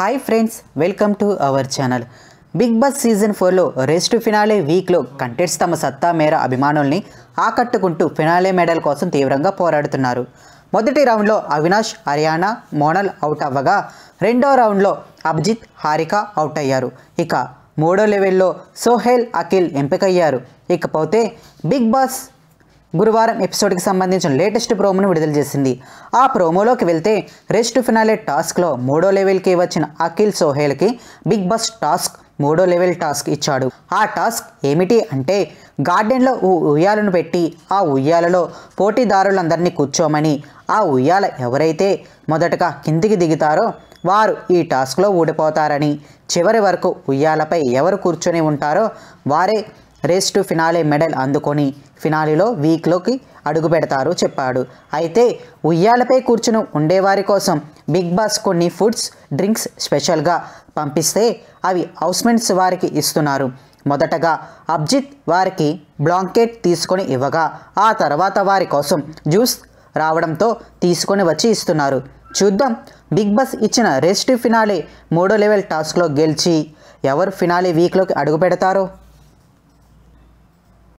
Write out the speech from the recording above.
hi friends welcome to our channel Bigg Boss season ఫోర్లో race to finale వీక్లో contestants తమ సత్తా మేర అభిమానుల్ని ఆకట్టుకుంటూ ఫినాలే మెడల్ కోసం తీవ్రంగా పోరాడుతున్నారు మొదటి రౌండ్లో అవినాష్ హర్యానా మోనల్ అవుట్ అవ్వగా రెండో రౌండ్లో అభిజిత్ హారిక అవుట్ అయ్యారు ఇక మూడో లెవెల్లో సోహెల్ అఖిల్ ఎంపికయ్యారు ఇకపోతే బిగ్ బాస్ గురువారం ఎపిసోడ్కి సంబంధించిన లేటెస్ట్ ప్రోమోను విడుదల చేసింది ఆ ప్రోమోలోకి వెళ్తే రెస్ట్ ఫినాలే టాస్క్లో మూడో లెవెల్కి వచ్చిన అఖిల్ సోహేల్కి బిగ్ బాస్ టాస్క్ మూడో లెవెల్ టాస్క్ ఇచ్చాడు ఆ టాస్క్ ఏమిటి అంటే గార్డెన్లో ఓ ఉయ్యాలను పెట్టి ఆ ఉయ్యాలలో పోటీదారులందరినీ కూర్చోమని ఆ ఉయ్యాల ఎవరైతే మొదటగా కిందికి దిగుతారో వారు ఈ టాస్క్లో ఊడిపోతారని చివరి వరకు ఉయ్యాలపై ఎవరు కూర్చొని ఉంటారో వారే రేస్ టు ఫినాలే మెడల్ అందుకొని ఫినాలిలో వీక్లోకి అడుగుపెడతారు చెప్పాడు అయితే ఉయ్యాలపై కూర్చుని ఉండేవారి కోసం బిగ్ బాస్ కొన్ని ఫుడ్స్ డ్రింక్స్ స్పెషల్గా పంపిస్తే అవి హౌస్మెంట్స్ వారికి ఇస్తున్నారు మొదటగా అబ్జిత్ వారికి బ్లాంకెట్ తీసుకొని ఇవ్వగా ఆ తర్వాత వారి కోసం జ్యూస్ రావడంతో తీసుకొని వచ్చి ఇస్తున్నారు చూద్దాం బిగ్ బాస్ ఇచ్చిన రెస్ట్ ఫినాలే మూడో లెవెల్ టాస్క్లో గెలిచి ఎవరు ఫినాలే వీక్లోకి అడుగు పెడతారో